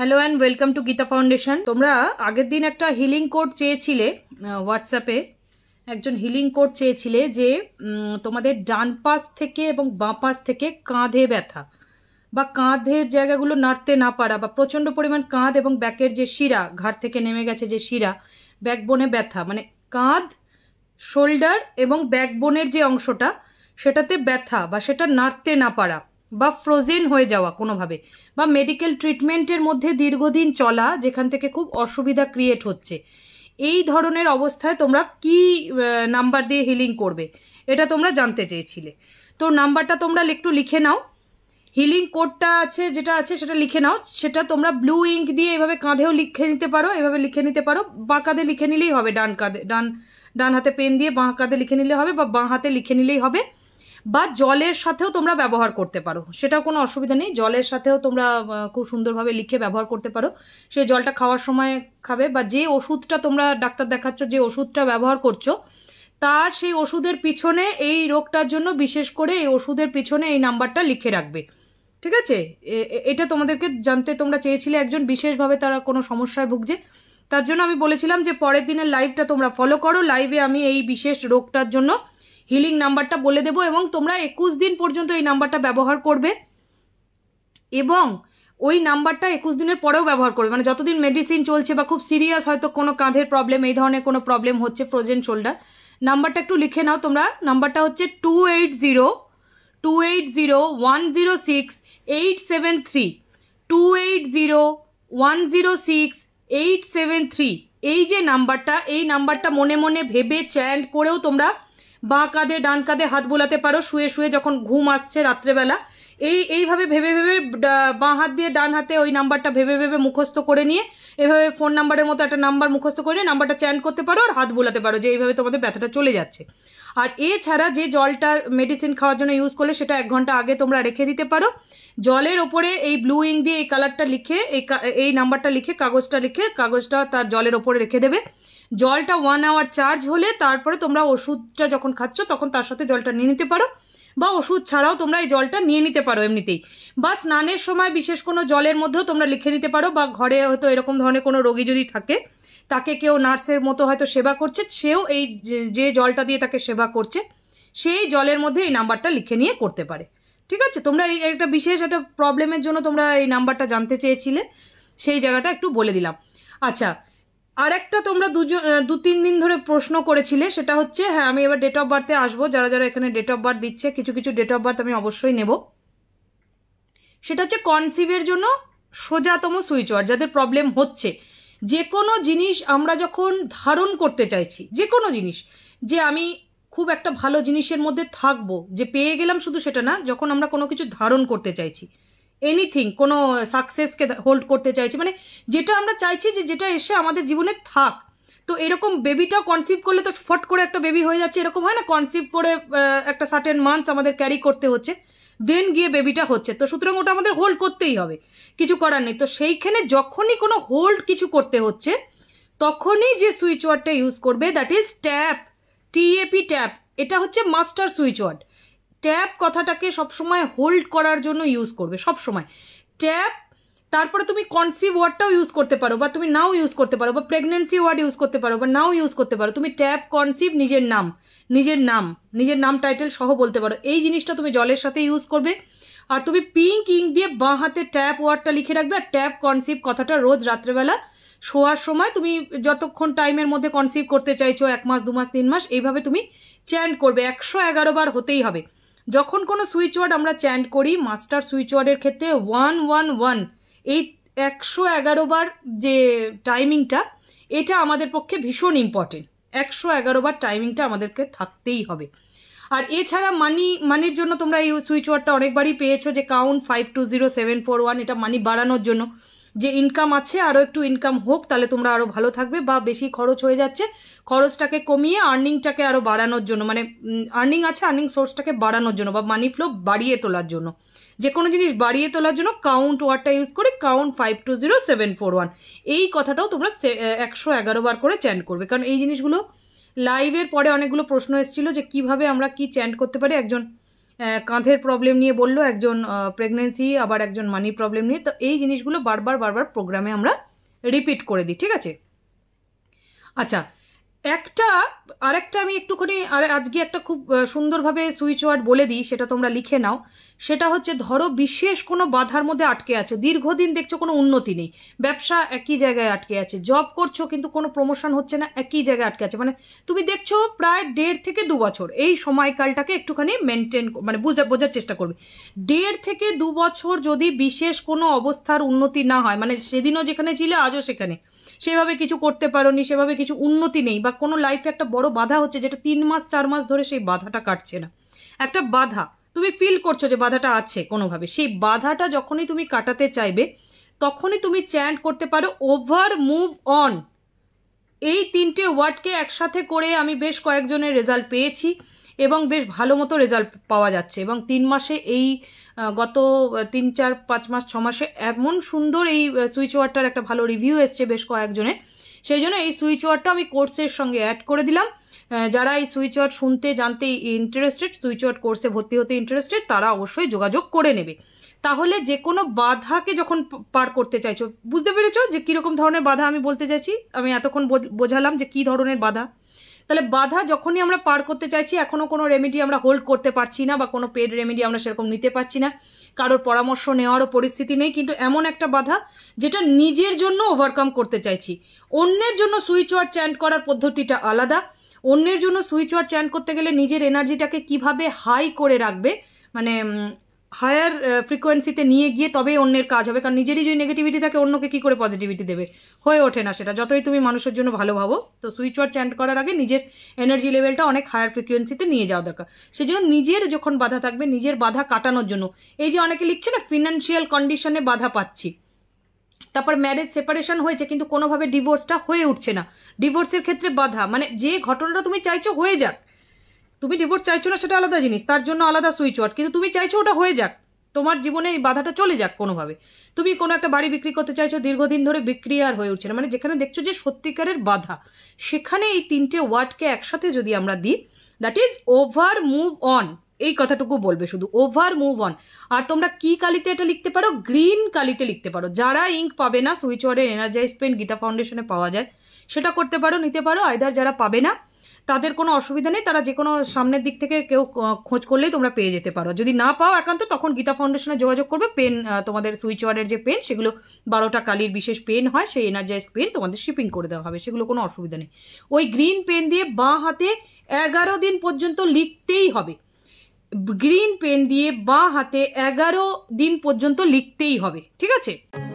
hello and welcome to Gita foundation তোমরা আগের দিন একটা হিলিং কোড চেয়েছিলে হোয়াটসঅ্যাপে একজন হিলিং কোড চেয়েছিলে যে তোমাদের ডান পাশ থেকে এবং বাঁ পাশ থেকে কাঁধে ব্যথা বা কাঁধের জায়গাগুলো নাড়তে না পারা বা প্রচণ্ড পরিমাণ কাঁধ এবং ব্যাকের যে শিরা ঘাট থেকে নেমে গেছে যে শিরা ব্যাকবোনে ব্যথা মানে কাঁধ শোল্ডার এবং ব্যাকবোনের যে অংশটা সেটাতে ব্যথা বা সেটা নাড়তে না পারা বা ফ্রোজেন হয়ে যাওয়া কোনোভাবে বা মেডিকেল ট্রিটমেন্টের মধ্যে দীর্ঘদিন চলা যেখান থেকে খুব অসুবিধা ক্রিয়েট হচ্ছে এই ধরনের অবস্থায় তোমরা কি নাম্বার দিয়ে হিলিং করবে এটা তোমরা জানতে চেয়েছিলে তো নাম্বারটা তোমরা একটু লিখে নাও হিলিং কোডটা আছে যেটা আছে সেটা লিখে নাও সেটা তোমরা ব্লু ইঙ্ক দিয়ে এভাবে কাঁধেও লিখে নিতে পারো এভাবে লিখে নিতে পারো বাঁ কাঁধে লিখে নিলেই হবে ডান কাঁধে ডান ডান হাতে পেন দিয়ে বাঁ কাঁধে লিখে নিলে হবে বা বাঁ হাতে লিখে নিলেই হবে বা জলের সাথেও তোমরা ব্যবহার করতে পারো সেটাও কোনো অসুবিধা নেই জলের সাথেও তোমরা খুব সুন্দরভাবে লিখে ব্যবহার করতে পারো সে জলটা খাওয়ার সময় খাবে বা যে ওষুধটা তোমরা ডাক্তার দেখাচ্ছ যে ওষুধটা ব্যবহার করছো তার সেই ওষুধের পিছনে এই রোগটার জন্য বিশেষ করে এই ওষুধের পিছনে এই নাম্বারটা লিখে রাখবে ঠিক আছে এটা তোমাদেরকে জানতে তোমরা চেয়েছিলে একজন বিশেষভাবে তারা কোনো সমস্যায় ভুগছে তার জন্য আমি বলেছিলাম যে পরের দিনের লাইভটা তোমরা ফলো করো লাইভে আমি এই বিশেষ রোগটার জন্য হিলিং নাম্বারটা বলে দেব এবং তোমরা একুশ দিন পর্যন্ত এই নাম্বারটা ব্যবহার করবে এবং ওই নাম্বারটা একুশ দিনের পরেও ব্যবহার করবে মানে যতদিন মেডিসিন চলছে বা খুব সিরিয়াস হয়তো কোনো কাঁধের প্রবলেম এই ধরনের কোনো প্রবলেম হচ্ছে ফ্রোজেন শোল্ডার নাম্বারটা একটু লিখে নাও তোমরা নাম্বারটা হচ্ছে two eight zero two eight zero one zero six eight seven three two eight zero one zero six eight seven three এই যে নাম্বারটা এই নাম্বারটা মনে মনে ভেবে চ্যান্ড করেও তোমরা বাঁ কাঁধে ডান কাঁধে হাত বোলাতে পারো শুয়ে শুয়ে যখন ঘুম আসছে রাত্রেবেলা এই এইভাবে ভেবে ভেবে বাঁ হাত দিয়ে ডান হাতে ওই নাম্বারটা ভেবে ভেবে মুখস্থ করে নিয়ে এভাবে ফোন নাম্বারের মতো একটা নাম্বার মুখস্থ করে নিয়ে নাম্বারটা চ্যান্ড করতে পারো আর হাত বোলাতে পারো যে এইভাবে তোমাদের ব্যথাটা চলে যাচ্ছে আর এছাড়া যে জলটা মেডিসিন খাওয়ার জন্য ইউজ করলে সেটা এক ঘন্টা আগে তোমরা রেখে দিতে পারো জলের ওপরে এই ব্লু ইং দিয়ে এই কালারটা লিখে এই এই নাম্বারটা লিখে কাগজটা লিখে কাগজটা তার জলের ওপরে রেখে দেবে জলটা ওয়ান আওয়ার চার্জ হলে তারপরে তোমরা ওষুধটা যখন খাচ্ছ তখন তার সাথে জলটা নিয়ে নিতে পারো বা ওষুধ ছাড়াও তোমরা এই জলটা নিয়ে নিতে পারো এমনিতেই বা স্নানের সময় বিশেষ কোনো জলের মধ্যেও তোমরা লিখে নিতে পারো বা ঘরে হয়তো এরকম ধরনের কোনো রোগী যদি থাকে তাকে কেউ নার্সের মতো হয়তো সেবা করছে সেও এই যে জলটা দিয়ে তাকে সেবা করছে সেই জলের মধ্যে এই নাম্বারটা লিখে নিয়ে করতে পারে ঠিক আছে তোমরা এই একটা বিশেষ একটা প্রবলেমের জন্য তোমরা এই নাম্বারটা জানতে চেয়েছিলে সেই জায়গাটা একটু বলে দিলাম আচ্ছা আরেকটা তোমরা দুজন দু তিন দিন ধরে প্রশ্ন করেছিলে সেটা হচ্ছে হ্যাঁ আমি এবার ডেট অফ বার্থে আসবো যারা যারা এখানে ডেট অফ বার্থ দিচ্ছে কিছু কিছু ডেট অফ বার্থ আমি অবশ্যই নেব সেটা হচ্ছে কনসিভের জন্য সোজাতম সুইচ ওয়ার যাদের প্রবলেম হচ্ছে যে কোনো জিনিস আমরা যখন ধারণ করতে চাইছি যে কোনো জিনিস যে আমি খুব একটা ভালো জিনিসের মধ্যে থাকবো যে পেয়ে গেলাম শুধু সেটা না যখন আমরা কোনো কিছু ধারণ করতে চাইছি এনিথিং কোনো সাকসেসকে হোল্ড করতে চাইছি মানে যেটা আমরা চাইছি যে যেটা এসে আমাদের জীবনে থাক তো এরকম বেবিটা কনসিভ করলে তো ফট করে একটা বেবি হয়ে যাচ্ছে এরকম হয় না কনসিভ করে একটা সার্টেন মান্থস আমাদের ক্যারি করতে হচ্ছে দেন গিয়ে বেবিটা হচ্ছে তো সুতরাং ওটা আমাদের হোল্ড করতেই হবে কিছু করার নেই তো সেইখানে যখনই কোনো হোল্ড কিছু করতে হচ্ছে তখনই যে সুইচ ইউজ করবে that is tap T A P tap এটা হচ্ছে মাস্টার সুইচ ওয়ার্ড ট্যাপ কথাটাকে সবসময় হোল্ড করার জন্য ইউজ করবে সবসময় ট্যাপ তারপরে তুমি কনসিভ ওয়ার্ডটাও ইউজ করতে পারো বা তুমি নাও ইউজ করতে পারো বা প্রেগনেন্সি ওয়ার্ড ইউজ করতে পারো বা নাও ইউজ করতে পারো তুমি ট্যাপ কনসিভ নিজের নাম নিজের নাম নিজের নাম টাইটেল সহ বলতে পারো এই জিনিসটা তুমি জলের সাথে ইউজ করবে আর তুমি পিঙ্ক ইঙ্ক দিয়ে বাঁ হাতে ট্যাপ ওয়ার্ডটা লিখে রাখবে আর ট্যাপ কনসিভ কথাটা রোজ রাত্রেবেলা শোয়ার সময় তুমি যতক্ষণ টাইমের মধ্যে কনসিভ করতে চাইছো এক মাস দু মাস তিন মাস এইভাবে তুমি চ্যান্ট করবে একশো এগারো বার হতেই হবে যখন কোনো সুইচ ওয়ার্ড আমরা চ্যান্ড করি মাস্টার সুইচ ওয়ার্ডের ক্ষেত্রে ওয়ান ওয়ান ওয়ান এই একশো এগারো বার যে টাইমিংটা এটা আমাদের পক্ষে ভীষণ ইম্পর্টেন্ট একশো এগারো বার টাইমিংটা আমাদেরকে থাকতেই হবে আর এছাড়া মানি মানির জন্য তোমরা এই সুইচ ওয়ার্ডটা অনেকবারই পেয়েছো যে count five two zero seven four one এটা মানি বাড়ানোর জন্য যে ইনকাম আছে আরও একটু ইনকাম হোক তাহলে তোমরা আরও ভালো থাকবে বা বেশি খরচ হয়ে যাচ্ছে খরচটাকে কমিয়ে আর্নিংটাকে আরও বাড়ানোর জন্য মানে আর্নিং আছে আর্নিং সোর্সটাকে বাড়ানোর জন্য বা মানি ফ্লো বাড়িয়ে তোলার জন্য যে কোনো জিনিস বাড়িয়ে তোলার জন্য কাউন্ট ওয়ার্ডটা ইউজ করে count five two zero seven four one এই কথাটাও তোমরা একশো এগারো বার করে চ্যান্ড করবে কারণ এই জিনিসগুলো লাইভের পরে অনেকগুলো প্রশ্ন এসেছিলো যে কিভাবে আমরা কি চ্যান্ড করতে পারি একজন কাঁধের প্রবলেম নিয়ে বললো একজন প্রেগনেন্সি আবার একজন মানি প্রবলেম নিয়ে তো এই জিনিসগুলো বারবার বারবার প্রোগ্রামে আমরা রিপিট করে দিই ঠিক আছে আচ্ছা একটা আরেকটা আমি একটুখানি আর আজকে একটা খুব সুন্দরভাবে সুইচ ওয়ার্ড বলে দিই সেটা তোমরা লিখে নাও সেটা হচ্ছে ধরো বিশেষ কোনো বাধার মধ্যে আটকে আছো দীর্ঘদিন দেখছো কোনো উন্নতি নেই ব্যবসা একই জায়গায় আটকে আছে জব করছো কিন্তু কোনো প্রমোশন হচ্ছে না একই জায়গায় আটকে আছে মানে তুমি দেখছো প্রায় দেড় থেকে দু বছর এই সময়কালটাকে একটুখানি মেনটেন মানে বোঝা বোঝার চেষ্টা করবে দেড় থেকে দু বছর যদি বিশেষ কোনো অবস্থার উন্নতি না হয় মানে সেদিনও যেখানে ছিলে আজও সেখানে সেভাবে কিছু করতে পারো নি সেভাবে কিছু উন্নতি নেই বা কোনো লাইফে একটা বড় বাধা হচ্ছে যেটা তিন মাস চার মাস ধরে সেই বাধাটা কাটছে না একটা বাধা তুমি ফিল করছো যে বাধাটা আছে কোনোভাবে সেই বাধাটা যখনই তুমি কাটাতে চাইবে তখনই তুমি চ্যান্ট করতে পারো ওভার মুভ অন এই তিনটে ওয়ার্ডকে একসাথে করে আমি বেশ কয়েকজনের রেজাল্ট পেয়েছি এবং বেশ ভালো মতো রেজাল্ট পাওয়া যাচ্ছে এবং তিন মাসে এই গত তিন চার পাঁচ মাস ছ মাসে এমন সুন্দর এই সুইচ ওয়ার্ডটার একটা ভালো রিভিউ এসছে বেশ কয়েকজনের সেই জন্য এই সুইচ ওয়ার্ডটা আমি কোর্সের সঙ্গে অ্যাড করে দিলাম যারা এই সুইচ ওয়ার্ড শুনতে জানতে ইন্টারেস্টেড সুইচ ওয়ার্ড কোর্সে ভর্তি হতে ইন্টারেস্টেড তারা অবশ্যই যোগাযোগ করে নেবে তাহলে যে কোনো বাধাকে যখন পার করতে চাইছো বুঝতে পেরেছো যে কীরকম ধরনের বাধা আমি বলতে চাইছি আমি এতক্ষণ বোঝালাম যে কি ধরনের বাধা তাহলে বাধা যখনই আমরা পার করতে চাইছি এখনও কোনো রেমেডি আমরা হোল্ড করতে পারছি না বা কোনো পেড রেমেডি আমরা সেরকম নিতে পারছি না কারোর পরামর্শ নেওয়ারও পরিস্থিতি নেই কিন্তু এমন একটা বাধা যেটা নিজের জন্য ওভারকাম করতে চাইছি অন্যের জন্য সুইচ ওয়ার চ্যান্ড করার পদ্ধতিটা আলাদা অন্যের জন্য সুইচ ওয়ার চ্যান্ড করতে গেলে নিজের এনার্জিটাকে কিভাবে হাই করে রাখবে মানে হায়ার ফ্রিকোয়েন্সিতে uh, নিয়ে গিয়ে তবেই অন্যের কাজ হবে কারণ নিজেরই যদি নেগেটিভিটি থাকে অন্যকে কী করে পজিটিভিটি দেবে হয়ে ওঠে না সেটা যতই তুমি মানুষের জন্য ভালো ভাবো তো সুইচ ওয়ার চ্যান্ট করার আগে নিজের এনার্জি লেভেলটা অনেক হায়ার ফ্রিকোয়েন্সিতে নিয়ে যাওয়া দরকার সেই জন্য নিজের যখন বাধা থাকবে নিজের বাধা কাটানোর জন্য এই যে অনেকে লিখছে না ফিনান্সিয়াল কন্ডিশনে বাধা পাচ্ছি তারপর ম্যারেজ সেপারেশন হয়েছে কিন্তু কোনোভাবে ডিভোর্সটা হয়ে উঠছে না ডিভোর্সের ক্ষেত্রে বাধা মানে যে ঘটনাটা তুমি চাইছো হয়ে যাক তুমি ডিভোর্স চাইছো না সেটা আলাদা জিনিস তার জন্য আলাদা সুইচ ওয়ার্ড কিন্তু তুমি চাইছো ওটা হয়ে যাক তোমার জীবনে এই বাধাটা চলে যাক কোনোভাবে তুমি কোনো একটা বাড়ি বিক্রি করতে চাইছো দীর্ঘদিন ধরে বিক্রি আর হয়ে উঠছে না মানে যেখানে দেখছো যে সত্যিকারের বাধা সেখানে এই তিনটে ওয়ার্ডকে একসাথে যদি আমরা দিই that is over move on এই কথাটুকু বলবে শুধু ওভার মুভ অন আর তোমরা কি কালিতে এটা লিখতে পারো গ্রিন কালিতে লিখতে পারো যারা ইঙ্ক পাবে না সুইচ ওয়ার্ডের এনার্জাইজ পেন গীতা ফাউন্ডেশনে পাওয়া যায় সেটা করতে পারো নিতে পারো আয়দার যারা পাবে না তাদের কোনো অসুবিধা নেই তারা যে কোনো সামনের দিক থেকে কেউ খোঁজ করলেই তোমরা পেয়ে যেতে পারো যদি না পাও একান্ত তখন গীতা ফাউন্ডেশনে যোগাযোগ করবে পেন তোমাদের সুইচ ওয়ার্ডের যে পেন সেগুলো বারোটা কালির বিশেষ পেন হয় সেই এনার্জাইজড পেন তোমাদের শিপিং করে দেওয়া হবে সেগুলো কোনো অসুবিধা নেই ওই গ্রিন পেন দিয়ে বাঁ হাতে এগারো দিন পর্যন্ত লিখতেই হবে গ্রিন পেন দিয়ে বাঁ হাতে এগারো দিন পর্যন্ত লিখতেই হবে ঠিক আছে